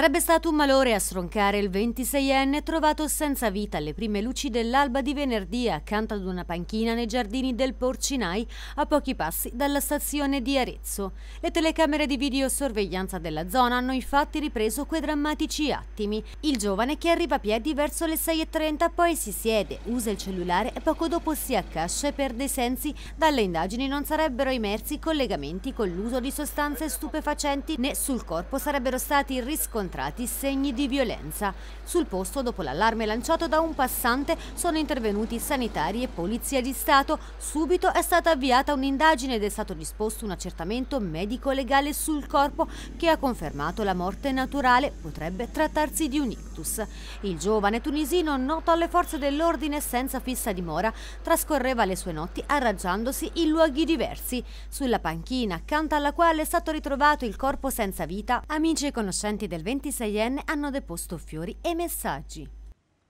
Sarebbe stato un malore a stroncare il 26enne trovato senza vita alle prime luci dell'alba di venerdì accanto ad una panchina nei giardini del Porcinai a pochi passi dalla stazione di Arezzo. Le telecamere di videosorveglianza della zona hanno infatti ripreso quei drammatici attimi. Il giovane che arriva a piedi verso le 6.30 poi si siede, usa il cellulare e poco dopo si accascia e perde i sensi. Dalle indagini non sarebbero emersi collegamenti con l'uso di sostanze stupefacenti né sul corpo sarebbero stati riscontrati riscontrati segni di violenza. Sul posto, dopo l'allarme lanciato da un passante, sono intervenuti sanitari e polizia di Stato. Subito è stata avviata un'indagine ed è stato disposto un accertamento medico-legale sul corpo che ha confermato la morte naturale. Potrebbe trattarsi di un ictus. Il giovane tunisino, noto alle forze dell'ordine senza fissa dimora, trascorreva le sue notti arrangiandosi in luoghi diversi. Sulla panchina, accanto alla quale è stato ritrovato il corpo senza vita, amici e conoscenti del 26enne hanno deposto fiori e messaggi.